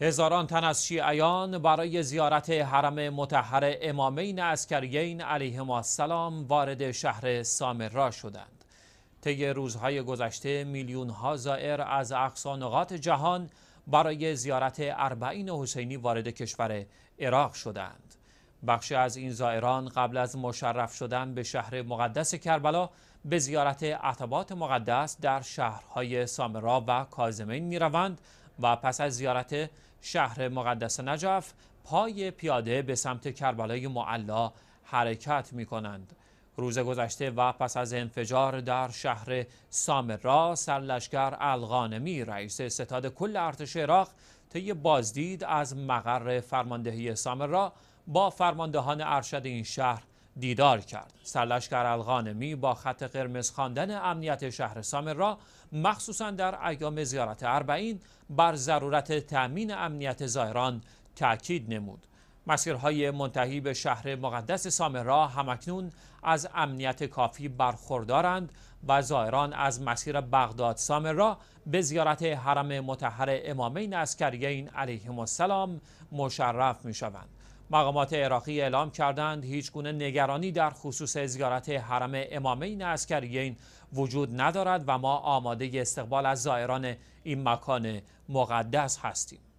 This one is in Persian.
هزاران تن از شیعیان برای زیارت حرم متحر امامین اسکریین علیهما السلام وارد شهر سامرا شدند. طی روزهای گذشته میلیون ها زائر از اقصانقات جهان برای زیارت اربعین حسینی وارد کشور عراق شدند. بخشی از این زائران قبل از مشرف شدن به شهر مقدس کربلا به زیارت عتبات مقدس در شهرهای سامرا و کازمین می روند و پس از زیارت شهر مقدس نجف پای پیاده به سمت کربلای معلا حرکت می کنند. روز گذشته و پس از انفجار در شهر سامرا سرلشکر الغانمی رئیس ستاد کل ارتش عراق طی بازدید از مقر فرماندهی سامرا با فرماندهان ارشد این شهر دیدار کرد سرلشکر الغانمی با خط قرمز خواندن امنیت شهر سامر را مخصوصا در ایام زیارت اربعین بر ضرورت تأمین امنیت زائران تاکید نمود مسیرهای منتهی به شهر مقدس سامرا همکنون از امنیت کافی برخوردارند و زائران از مسیر بغداد سامرا به زیارت حرم متحر امامین عسکریین علیهم السلام مشرف می شوند. مقامات عراقی اعلام کردند هیچ گونه نگرانی در خصوص زیارت حرم امامین عسکریین وجود ندارد و ما آماده استقبال از زائران این مکان مقدس هستیم